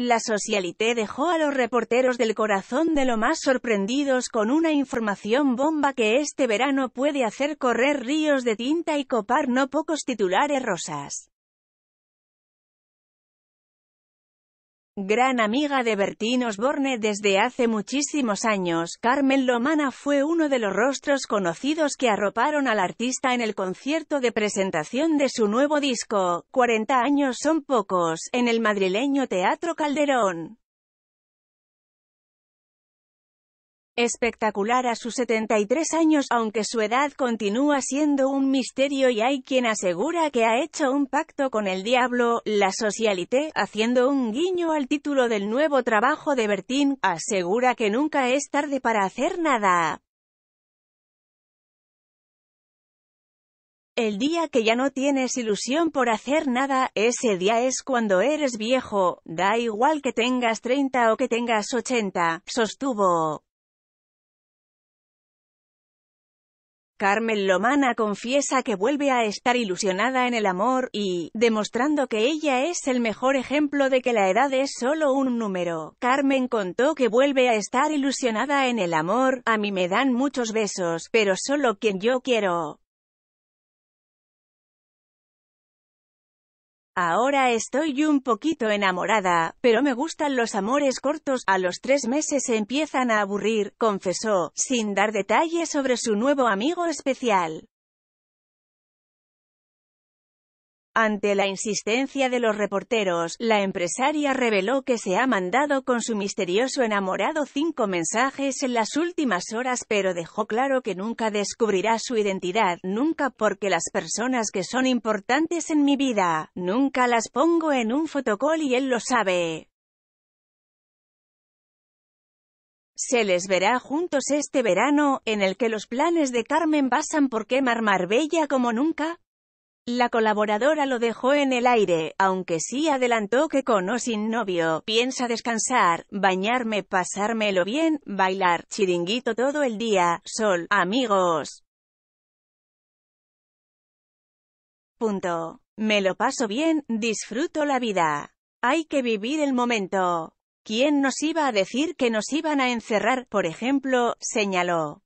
La Socialité dejó a los reporteros del corazón de lo más sorprendidos con una información bomba que este verano puede hacer correr ríos de tinta y copar no pocos titulares rosas. Gran amiga de Bertín Osborne desde hace muchísimos años, Carmen Lomana fue uno de los rostros conocidos que arroparon al artista en el concierto de presentación de su nuevo disco, 40 años son pocos, en el madrileño Teatro Calderón. espectacular a sus 73 años, aunque su edad continúa siendo un misterio y hay quien asegura que ha hecho un pacto con el diablo, la Socialité, haciendo un guiño al título del nuevo trabajo de Bertín, asegura que nunca es tarde para hacer nada. El día que ya no tienes ilusión por hacer nada, ese día es cuando eres viejo, da igual que tengas 30 o que tengas 80, sostuvo. Carmen Lomana confiesa que vuelve a estar ilusionada en el amor, y, demostrando que ella es el mejor ejemplo de que la edad es solo un número. Carmen contó que vuelve a estar ilusionada en el amor, a mí me dan muchos besos, pero solo quien yo quiero. Ahora estoy un poquito enamorada, pero me gustan los amores cortos, a los tres meses se empiezan a aburrir, confesó, sin dar detalles sobre su nuevo amigo especial. Ante la insistencia de los reporteros, la empresaria reveló que se ha mandado con su misterioso enamorado cinco mensajes en las últimas horas pero dejó claro que nunca descubrirá su identidad, nunca porque las personas que son importantes en mi vida, nunca las pongo en un fotocol y él lo sabe. Se les verá juntos este verano, en el que los planes de Carmen basan por quemar Marbella como nunca. La colaboradora lo dejó en el aire, aunque sí adelantó que con o sin novio, piensa descansar, bañarme, pasármelo bien, bailar, chiringuito todo el día, sol, amigos. Punto. Me lo paso bien, disfruto la vida. Hay que vivir el momento. ¿Quién nos iba a decir que nos iban a encerrar, por ejemplo? señaló.